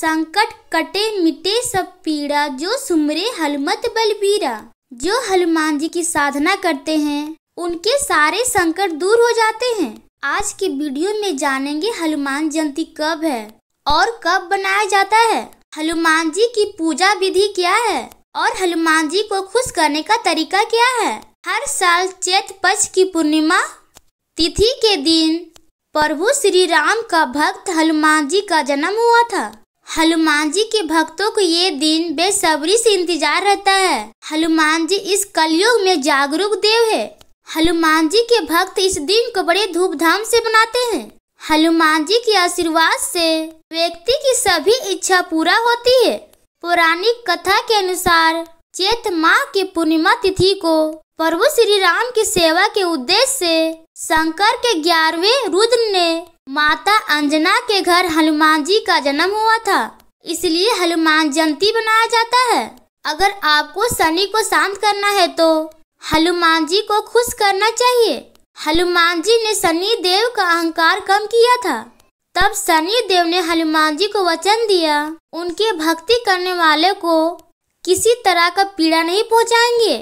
संकट कटे मिटे सब पीड़ा जो सुमरे हलमत बलबीरा जो हनुमान जी की साधना करते हैं उनके सारे संकट दूर हो जाते हैं आज के वीडियो में जानेंगे हनुमान जयंती कब है और कब बनाया जाता है हनुमान जी की पूजा विधि क्या है और हनुमान जी को खुश करने का तरीका क्या है हर साल चैत पक्ष की पूर्णिमा तिथि के दिन प्रभु श्री राम का भक्त हनुमान जी का जन्म हुआ था हनुमान जी के भक्तों को ये दिन बेसब्री से इंतजार रहता है हनुमान जी इस कलयुग में जागरूक देव है हनुमान जी के भक्त इस दिन को बड़े धूमधाम से मनाते हैं हनुमान जी के आशीर्वाद से व्यक्ति की सभी इच्छा पूरा होती है पौराणिक कथा के अनुसार चैत माह के पूर्णिमा तिथि को प्रभु श्री राम की सेवा के उद्देश्य से शंकर के ग्यारहवें रुद्र ने माता अंजना के घर हनुमान जी का जन्म हुआ था इसलिए हनुमान जयंती मनाया जाता है अगर आपको शनि को शांत करना है तो हनुमान जी को खुश करना चाहिए हनुमान जी ने शनि देव का अहंकार कम किया था तब शनि देव ने हनुमान जी को वचन दिया उनके भक्ति करने वाले को किसी तरह का पीड़ा नहीं पहुंचाएंगे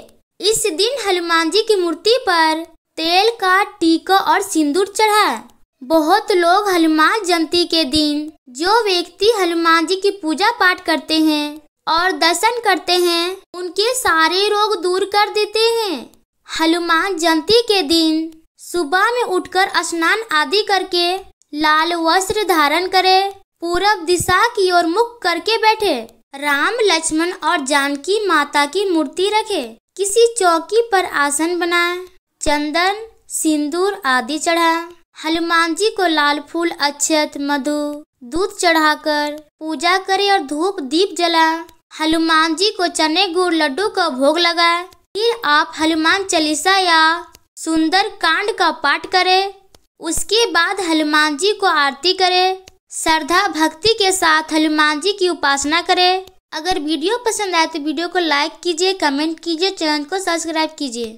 इस दिन हनुमान जी की मूर्ति पर तेल का टीका और सिंदूर चढ़ा बहुत लोग हनुमान जयंती के दिन जो व्यक्ति हनुमान जी की पूजा पाठ करते हैं और दर्शन करते हैं उनके सारे रोग दूर कर देते हैं हनुमान जयंती के दिन सुबह में उठकर स्नान आदि करके लाल वस्त्र धारण करें पूरब दिशा की ओर मुख करके बैठे राम लक्ष्मण और जानकी माता की मूर्ति रखे किसी चौकी पर आसन बनाए चंदन सिंदूर आदि चढ़ा हनुमान जी को लाल फूल अक्षत मधु दूध चढ़ाकर पूजा करें और धूप दीप जलाएं हनुमान जी को चने गुड़ लड्डू का भोग लगाएं फिर आप हनुमान चालीसा या सुंदर कांड का पाठ करें उसके बाद हनुमान जी को आरती करें श्रद्धा भक्ति के साथ हनुमान जी की उपासना करें अगर वीडियो पसंद आए तो वीडियो को लाइक कीजिए कमेंट कीजिए चैनल को सब्सक्राइब कीजिए